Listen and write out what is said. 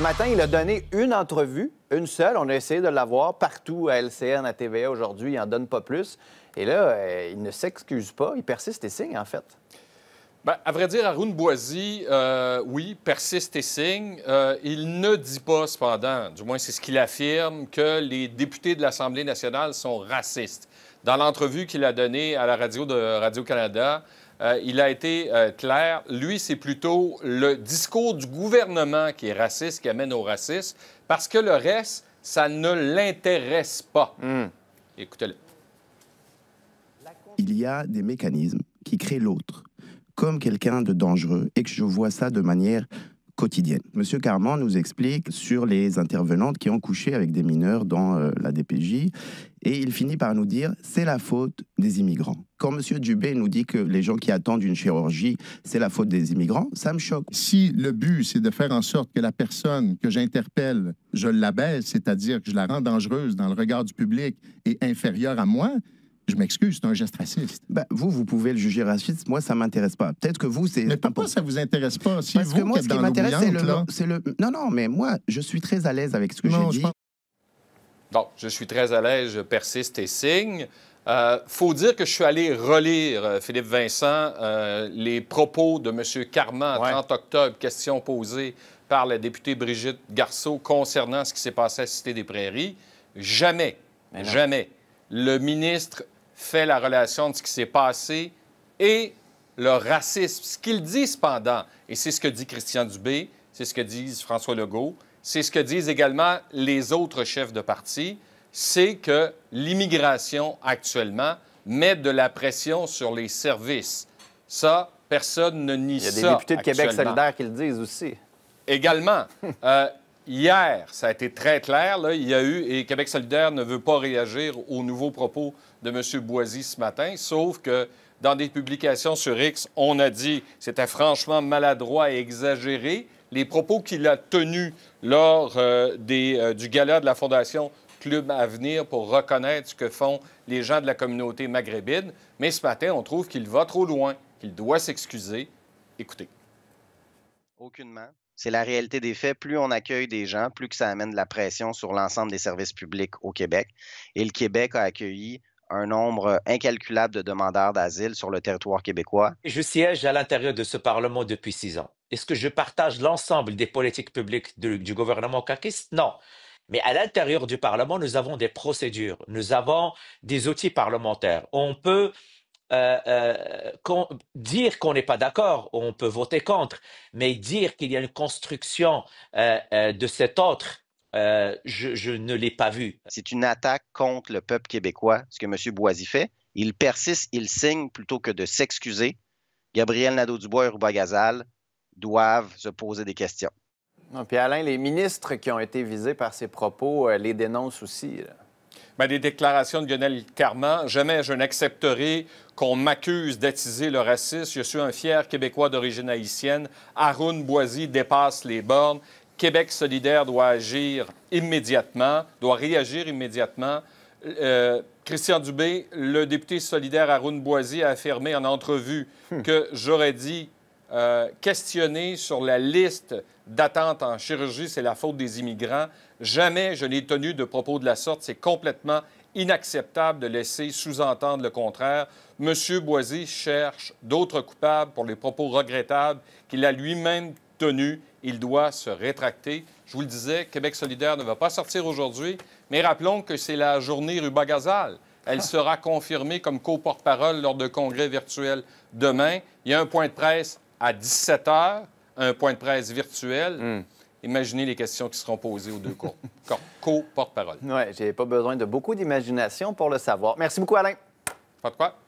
Ce matin, il a donné une entrevue, une seule. On a essayé de l'avoir partout à LCN, à TVA aujourd'hui. Il n'en donne pas plus. Et là, euh, il ne s'excuse pas. Il persiste et signe, en fait. Ben, à vrai dire, Haroun Boisy, euh, oui, persiste et signe. Euh, il ne dit pas, cependant, du moins c'est ce qu'il affirme, que les députés de l'Assemblée nationale sont racistes. Dans l'entrevue qu'il a donnée à la radio de Radio-Canada, euh, il a été euh, clair. Lui, c'est plutôt le discours du gouvernement qui est raciste, qui amène au racisme, parce que le reste, ça ne l'intéresse pas. Hmm. Écoutez-le. Il y a des mécanismes qui créent l'autre comme quelqu'un de dangereux et que je vois ça de manière quotidienne. Monsieur Carman nous explique sur les intervenantes qui ont couché avec des mineurs dans euh, la DPJ et il finit par nous dire c'est la faute des immigrants. Quand Monsieur Dubé nous dit que les gens qui attendent une chirurgie, c'est la faute des immigrants, ça me choque. Si le but, c'est de faire en sorte que la personne que j'interpelle, je la baisse, c'est-à-dire que je la rends dangereuse dans le regard du public et inférieure à moi, je m'excuse, c'est un geste raciste. Ben, vous, vous pouvez le juger raciste. Moi, ça m'intéresse pas. Peut-être que vous, c'est. Mais pourquoi ça vous intéresse pas si Parce que moi, ce qui m'intéresse, c'est le, Non, non, mais moi, je suis très à l'aise avec ce que j'ai dit. Pense... Non, je suis très à l'aise, je persiste et signe. Euh, faut dire que je suis allé relire, euh, Philippe Vincent, euh, les propos de M. Carman, 30 octobre, question posée par la députée Brigitte Garceau concernant ce qui s'est passé à Cité des Prairies. Jamais, jamais, le ministre fait la relation de ce qui s'est passé et le racisme. Ce qu'il disent, cependant, et c'est ce que dit Christian Dubé, c'est ce que disent François Legault, c'est ce que disent également les autres chefs de parti, c'est que l'immigration actuellement met de la pression sur les services. Ça, personne ne nie ça. Il y a des députés de Québec solidaire qui le disent aussi. Également. Euh, hier, ça a été très clair. il y a eu, et Québec solidaire ne veut pas réagir aux nouveaux propos de M. Boisy ce matin, sauf que dans des publications sur X, on a dit c'était franchement maladroit et exagéré. Les propos qu'il a tenus lors euh, euh, du gala de la Fondation Club Avenir pour reconnaître ce que font les gens de la communauté maghrébine. Mais ce matin, on trouve qu'il va trop loin, qu'il doit s'excuser. Écoutez. Aucunement. C'est la réalité des faits. Plus on accueille des gens, plus que ça amène de la pression sur l'ensemble des services publics au Québec. Et le Québec a accueilli un nombre incalculable de demandeurs d'asile sur le territoire québécois. Je siège à l'intérieur de ce Parlement depuis six ans. Est-ce que je partage l'ensemble des politiques publiques du gouvernement caquiste? Non. Mais à l'intérieur du Parlement, nous avons des procédures, nous avons des outils parlementaires. On peut euh, euh, dire qu'on n'est pas d'accord, on peut voter contre, mais dire qu'il y a une construction euh, de cet autre, je, ne l'ai pas vu. C'est une attaque contre le peuple québécois, ce que M. Boisy fait. Il persiste, il signe plutôt que de s'excuser. Gabriel Nadeau-Dubois et Rouba doivent se poser des questions. puis Alain, les ministres qui ont été visés par ces propos les dénoncent aussi. Ben, des déclarations de Lionel Carman, jamais je n'accepterai qu'on m'accuse d'attiser le racisme. Je suis un fier Québécois d'origine haïtienne. Arun Boisy dépasse les bornes. Québec solidaire doit agir immédiatement, doit réagir immédiatement. Euh, Christian Dubé, le député solidaire Arun Boisy a affirmé en entrevue hmm. que j'aurais dit euh, questionné sur la liste d'attente en chirurgie, c'est la faute des immigrants. Jamais je n'ai tenu de propos de la sorte. C'est complètement inacceptable de laisser sous-entendre le contraire. Monsieur Boisy cherche d'autres coupables pour les propos regrettables qu'il a lui-même tenus. Il doit se rétracter. Je vous le disais, Québec solidaire ne va pas sortir aujourd'hui, mais rappelons que c'est la journée rue Bagazal. Elle sera confirmée comme co-porte-parole lors de congrès virtuel demain. Il y a un point de presse à 17 h, un point de presse virtuel. Hmm. Imaginez les questions qui seront posées aux deux co-porte-parole. Oui, je j'ai pas besoin de beaucoup d'imagination pour le savoir. Merci beaucoup, Alain. Pas de quoi.